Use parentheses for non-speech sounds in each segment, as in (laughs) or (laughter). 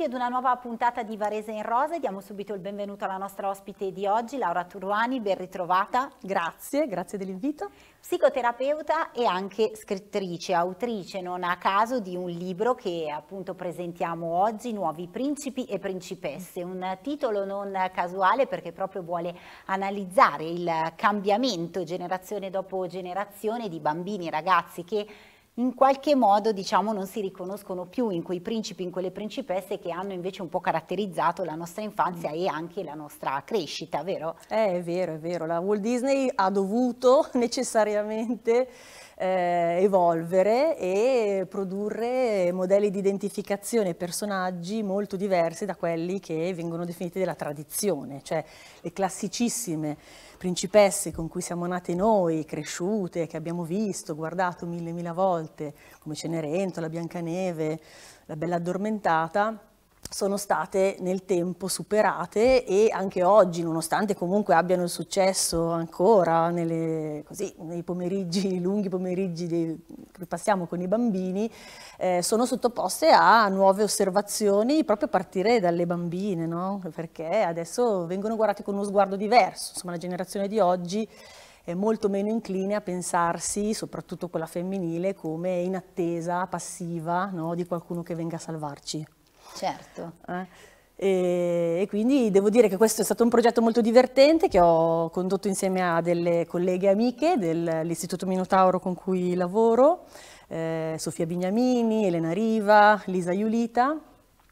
benvenuti ad una nuova puntata di Varese in Rose. Diamo subito il benvenuto alla nostra ospite di oggi, Laura Turuani, ben ritrovata. Grazie, grazie dell'invito. Psicoterapeuta e anche scrittrice, autrice non a caso di un libro che appunto presentiamo oggi, Nuovi Principi e Principesse, un titolo non casuale perché proprio vuole analizzare il cambiamento generazione dopo generazione di bambini e ragazzi che in qualche modo diciamo, non si riconoscono più in quei principi, in quelle principesse che hanno invece un po' caratterizzato la nostra infanzia e anche la nostra crescita, vero? Eh, è vero, è vero, la Walt Disney ha dovuto (laughs) necessariamente eh, evolvere e produrre modelli di identificazione e personaggi molto diversi da quelli che vengono definiti della tradizione, cioè le classicissime principesse con cui siamo nate noi, cresciute, che abbiamo visto, guardato mille mille volte, come Cenerentola, Biancaneve, la Bella Addormentata, sono state nel tempo superate e anche oggi, nonostante comunque abbiano il successo ancora nelle, così, nei pomeriggi, (laughs) lunghi pomeriggi dei, che passiamo con i bambini, eh, sono sottoposte a nuove osservazioni proprio a partire dalle bambine, no? perché adesso vengono guardate con uno sguardo diverso, insomma la generazione di oggi è molto meno incline a pensarsi, soprattutto quella femminile, come in attesa, passiva no? di qualcuno che venga a salvarci. Certo. Eh? E, quindi devo dire che questo è stato un progetto molto divertente che ho condotto insieme a delle colleghe amiche dell'Istituto Minotauro con cui lavoro, eh, Sofia Bignamini, Elena Riva, Lisa Iulita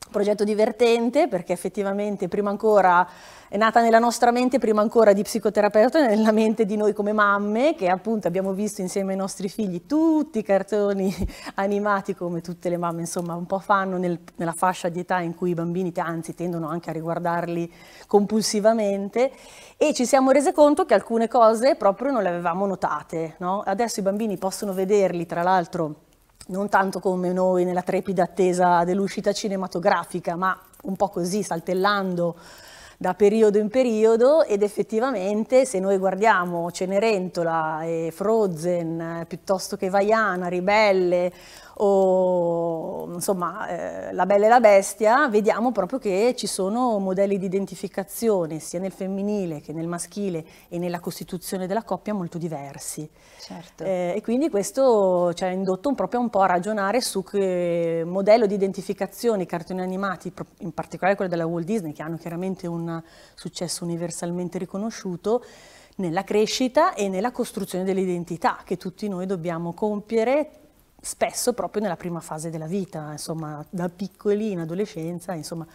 progetto divertente perché effettivamente prima ancora è nata nella nostra mente prima ancora di psicoterapeuta nella mente di noi come mamme che appunto abbiamo visto insieme ai nostri figli tutti i cartoni (laughs) animati come tutte le mamme insomma un po' fanno nel, nella fascia di età in cui i bambini anzi tendono anche a riguardarli compulsivamente e ci siamo rese conto che alcune cose proprio non le avevamo notate no? adesso i bambini possono vederli tra l'altro non tanto come noi nella trepida attesa dell'uscita cinematografica, ma un po' così saltellando da periodo in periodo ed effettivamente se noi guardiamo Cenerentola e Frozen eh, piuttosto che Vaiana, Ribelle o insomma eh, La Bella e la Bestia, vediamo proprio che ci sono modelli di identificazione sia nel femminile che nel maschile e nella costituzione della coppia molto diversi. Certo. Eh, e quindi questo ci ha indotto un, proprio un po' a ragionare su che modello di identificazione i cartoni animati, in particolare quello della Walt Disney, che hanno chiaramente un successo universalmente riconosciuto, nella crescita e nella costruzione dell'identità che tutti noi dobbiamo compiere spesso proprio nella prima fase della vita, insomma, da piccoli in adolescenza, insomma,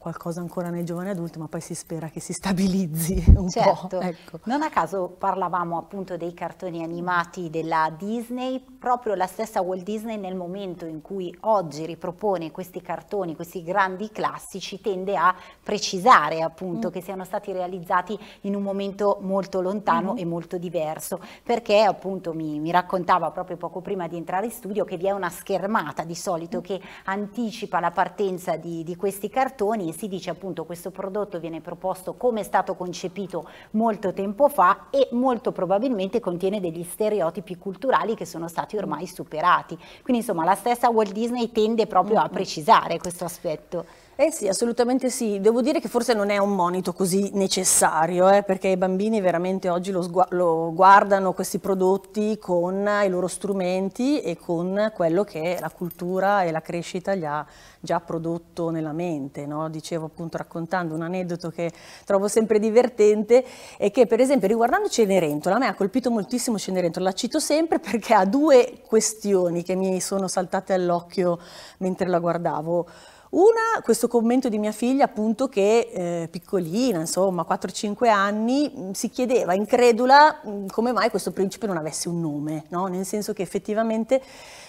qualcosa ancora nei giovani adulti, ma poi si spera che si stabilizzi (laughs) un certo. po'. Ecco. Non a caso parlavamo appunto dei cartoni animati della Disney, proprio la stessa Walt Disney nel momento in cui oggi ripropone questi cartoni, questi grandi classici, tende a precisare appunto mm. che siano stati realizzati in un momento molto lontano mm. e molto diverso, perché appunto mi, mi, raccontava proprio poco prima di entrare in studio che vi è una schermata di solito mm. che anticipa la partenza di, di questi cartoni si dice appunto questo prodotto viene proposto come è stato concepito molto tempo fa e molto probabilmente contiene degli stereotipi culturali che sono stati ormai superati. Quindi insomma la stessa Walt Disney tende proprio a precisare questo aspetto. Eh sì, assolutamente sì. Devo dire che forse non è un monito così necessario, eh, perché i bambini veramente oggi lo, lo, guardano questi prodotti con i loro strumenti e con quello che la cultura e la crescita gli ha già prodotto nella mente. No? Dicevo appunto raccontando un aneddoto che trovo sempre divertente e che per esempio riguardando Cenerentola, a me ha colpito moltissimo Cenerentola, la cito sempre perché ha due questioni che mi sono saltate all'occhio mentre la guardavo. Una, questo commento di mia figlia appunto che eh, piccolina, insomma 4-5 anni, mm, si chiedeva incredula mm, come mai questo principe non avesse un nome, no? nel senso che effettivamente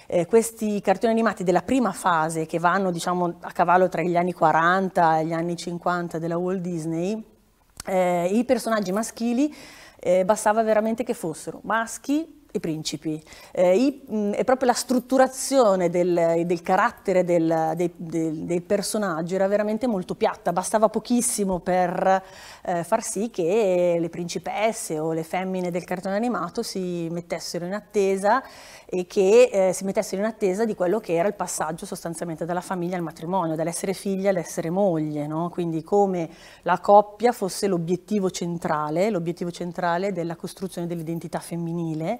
eh, questi cartoni animati della prima fase che vanno diciamo a cavallo tra gli anni 40 e gli anni 50 della Walt Disney, eh, i personaggi maschili eh, bastava veramente che fossero maschi i principi. Eh, i, mh, è proprio la strutturazione del, del carattere del, dei, dei, dei, personaggi era veramente molto piatta, bastava pochissimo per eh, far sì che le principesse o le femmine del cartone animato si mettessero in attesa e che eh, si mettessero in attesa di quello che era il passaggio sostanzialmente dalla famiglia al matrimonio, dall'essere figlia all'essere moglie, no? quindi come la coppia fosse l'obiettivo centrale, l'obiettivo centrale della costruzione dell'identità femminile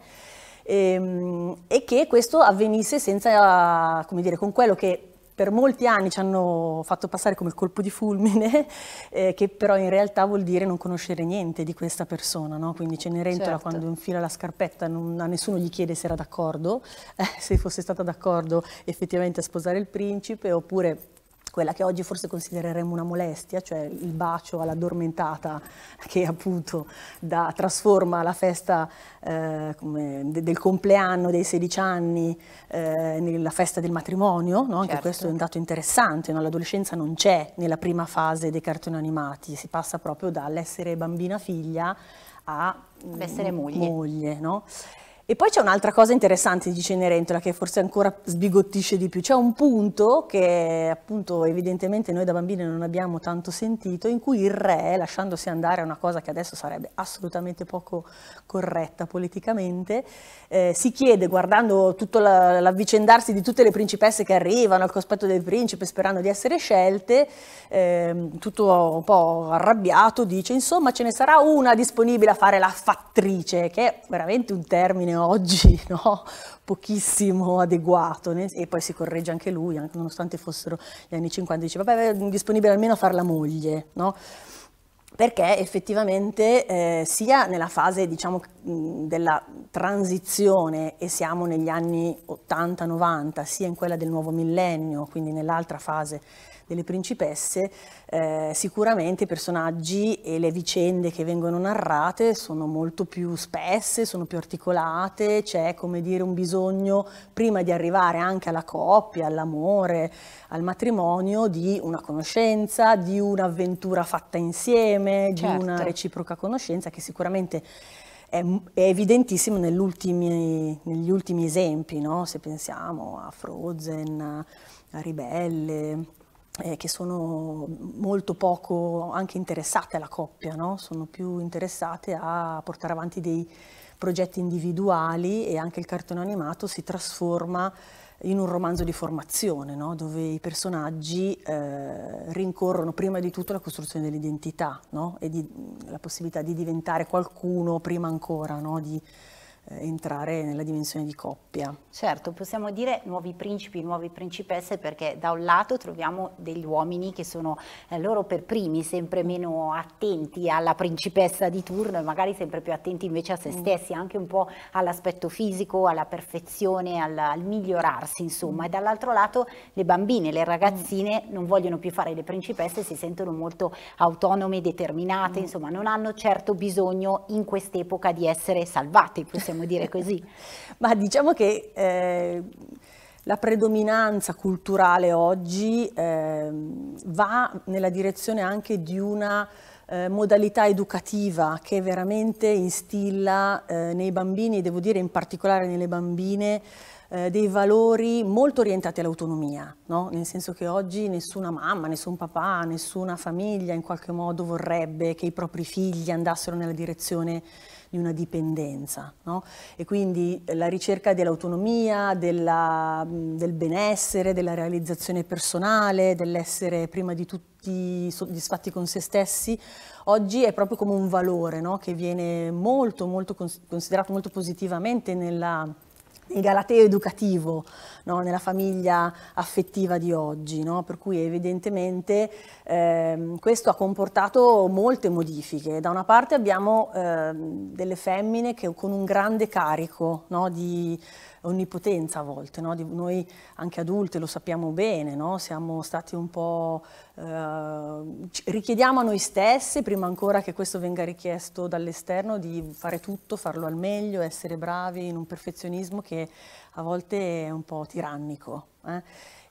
e, ehm, e che questo avvenisse senza, come dire, con quello che per molti anni ci hanno fatto passare come colpo di fulmine, (laughs) eh, che però in realtà vuol dire non conoscere niente di questa persona, no? quindi Cenerentola certo. quando infila la scarpetta non, a nessuno gli chiede se era d'accordo, (laughs) eh, se fosse stata d'accordo effettivamente a sposare il principe oppure quella che oggi forse considereremmo una molestia, cioè il bacio all'addormentata che appunto da, trasforma la festa eh, come, de, del compleanno dei 16 anni eh, nella festa del matrimonio, no? anche certo. questo è un dato interessante, no? l'adolescenza non c'è nella prima fase dei cartoni animati, si passa proprio dall'essere bambina figlia a... Ad essere mm, moglie. moglie no? E poi c'è un'altra cosa interessante di Cenerentola che forse ancora sbigottisce di più. C'è un punto che appunto evidentemente noi da bambini non abbiamo tanto sentito, in cui il re, lasciandosi andare a una cosa che adesso sarebbe assolutamente poco corretta politicamente, eh, si chiede, guardando tutto la, l'avvicendarsi di tutte le principesse che arrivano al cospetto del principe sperando di essere scelte, eh, tutto un po' arrabbiato, dice insomma ce ne sarà una disponibile a fare la fattrice, che è veramente un termine oggi (laughs) no? pochissimo adeguato e poi si corregge anche lui, nonostante fossero gli anni 50, dice vabbè disponibile almeno a far la moglie, no? perché effettivamente eh, sia nella fase diciamo, della transizione e siamo negli anni 80-90, sia in quella del nuovo millennio, quindi nell'altra fase delle principesse, eh, sicuramente i personaggi e le vicende che vengono narrate sono molto più spesse, sono più articolate, c'è come dire un bisogno prima di arrivare anche alla coppia, all'amore, al matrimonio, di una conoscenza, di un'avventura fatta insieme, certo. di una certo. reciproca conoscenza che sicuramente è, evidentissimo negli ultimi, negli ultimi esempi, no? se pensiamo a Frozen, a Ribelle eh, che sono molto poco anche interessate alla coppia, no? sono più interessate a portare avanti dei progetti individuali e anche il cartone animato si trasforma in un romanzo di formazione, no? dove i personaggi eh, rincorrono prima di tutto la costruzione dell'identità no? e di, la possibilità di diventare qualcuno prima ancora, no? di eh, entrare nella dimensione di coppia. Certo, possiamo dire nuovi principi, nuove principesse perché da un lato troviamo degli uomini che sono eh, loro per primi sempre meno attenti alla principessa di turno e magari sempre più attenti invece a se mm. stessi, mm. anche un po' all'aspetto fisico, alla perfezione, al, al migliorarsi insomma mm. e dall'altro lato le bambine, le ragazzine mm. non vogliono più fare le principesse, si sentono molto autonome, determinate, mm. insomma non hanno certo bisogno in quest'epoca di essere salvate, possiamo possiamo dire così. Ma diciamo che eh, la predominanza culturale oggi eh, va nella direzione anche di una eh, modalità educativa che veramente instilla eh, nei bambini, devo dire in particolare nelle bambine, eh, dei valori molto orientati all'autonomia, no? nel senso che oggi nessuna mamma, nessun papà, nessuna famiglia in qualche modo vorrebbe che i propri figli andassero nella direzione di una dipendenza. No? E quindi la ricerca dell'autonomia, del benessere, della realizzazione personale, dell'essere prima di tutti soddisfatti con se stessi, oggi è proprio come un valore no? che viene molto, molto considerato molto positivamente nella il galateo educativo no? nella famiglia affettiva di oggi, no? per cui evidentemente ehm, questo ha comportato molte modifiche. Da una parte abbiamo ehm, delle femmine che con un grande carico no? di onnipotenza a volte, no? noi anche adulti lo sappiamo bene, no? siamo stati un po', eh, richiediamo a noi stessi, prima ancora che questo venga richiesto dall'esterno, di fare tutto, farlo al meglio, essere bravi in un perfezionismo che a volte è un po' tirannico. Eh?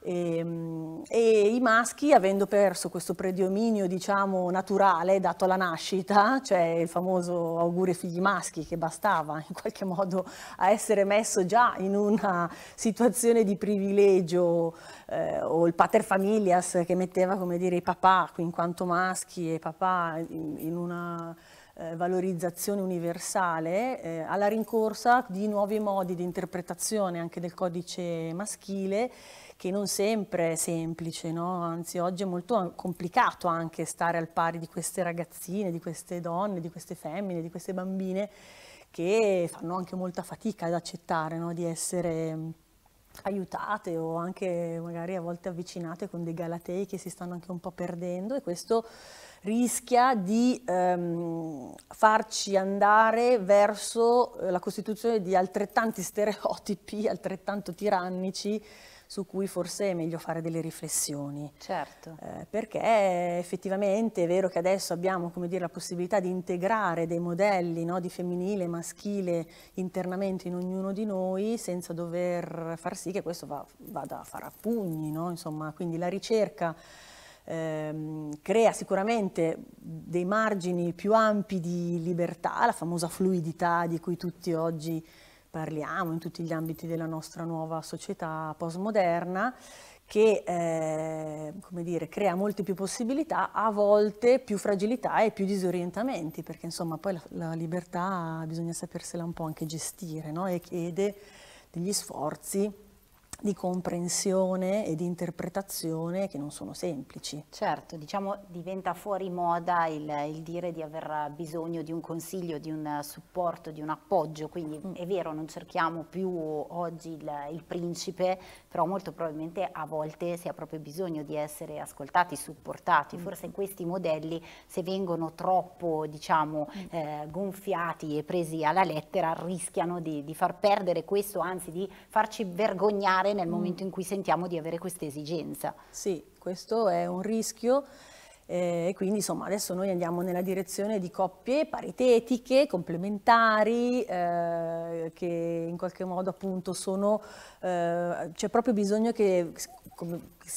E, ehm, e, i maschi, avendo perso questo predominio diciamo, naturale dato alla nascita, cioè il famoso augurio ai figli maschi che bastava in qualche modo a essere messo già in una situazione di privilegio, eh, o il pater familias che metteva come dire, i papà in quanto maschi e papà in, in una eh, valorizzazione universale, eh, alla rincorsa di nuovi modi di interpretazione anche del codice maschile che non sempre è semplice, no? anzi oggi è molto complicato anche stare al pari di queste ragazzine, di queste donne, di queste femmine, di queste bambine che fanno anche molta fatica ad accettare no? di essere mm, aiutate o anche magari a volte avvicinate con dei galatei che si stanno anche un po' perdendo e questo rischia di ehm, farci andare verso eh, la costituzione di altrettanti stereotipi, (laughs) altrettanto tirannici, su cui forse è meglio fare delle riflessioni. Certo. Eh, perché effettivamente è vero che adesso abbiamo dire, la possibilità di integrare dei modelli no, di femminile e maschile internamente in ognuno di noi senza dover far sì che questo va, vada a fare a pugni. No? Insomma, quindi la ricerca ehm, crea sicuramente dei margini più ampi di libertà, la famosa fluidità di cui tutti oggi parliamo in tutti gli ambiti della nostra nuova società postmoderna, che eh, come dire, crea molte più possibilità, a volte più fragilità e più disorientamenti, perché insomma poi la, la libertà bisogna sapersela un po' anche gestire no? e chiede degli sforzi di comprensione e di interpretazione che non sono semplici. Certo, diciamo diventa fuori moda il, il dire di aver bisogno di un consiglio, di un supporto, di un appoggio, quindi mm. è vero non cerchiamo più oggi il, il principe, però molto probabilmente a volte si ha proprio bisogno di essere ascoltati, supportati, mm. forse questi modelli se vengono troppo diciamo mm. eh, gonfiati e presi alla lettera rischiano di, di, far perdere questo, anzi di farci vergognare nel mm. momento in cui sentiamo di avere questa esigenza. Sì, questo è un rischio eh, e quindi insomma adesso noi andiamo nella direzione di coppie paritetiche, complementari, eh, che in qualche modo appunto sono, eh, c'è proprio bisogno che,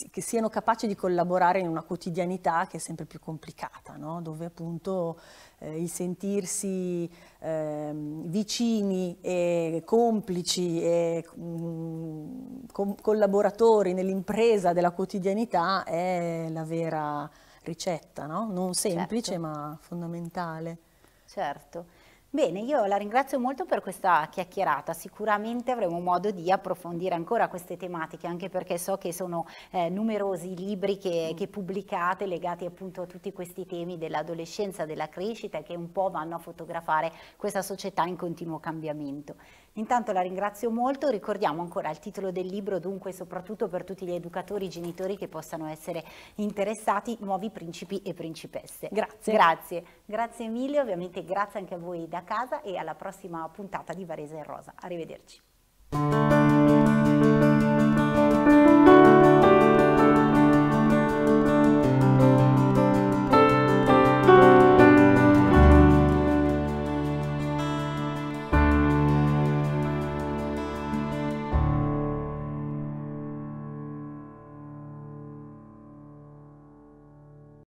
che, siano capaci di collaborare in una quotidianità che è sempre più complicata, no? dove appunto eh, il sentirsi ehm, vicini e complici e mh, mm, com collaboratori nell'impresa della quotidianità è la vera ricetta, no? non semplice certo. ma fondamentale. Certo. Bene, io la ringrazio molto per questa chiacchierata, sicuramente avremo modo di approfondire ancora queste tematiche, anche perché so che sono eh, numerosi i libri che, mm. che, pubblicate legati appunto a tutti questi temi dell'adolescenza, della crescita, che un po' vanno a fotografare questa società in continuo cambiamento. Intanto la ringrazio molto, ricordiamo ancora il titolo del libro, dunque soprattutto per tutti gli educatori, e genitori che possano essere interessati, nuovi principi e principesse. Grazie. Grazie, grazie mille, ovviamente grazie anche a voi da casa e alla prossima puntata di Varese in Rosa. Arrivederci.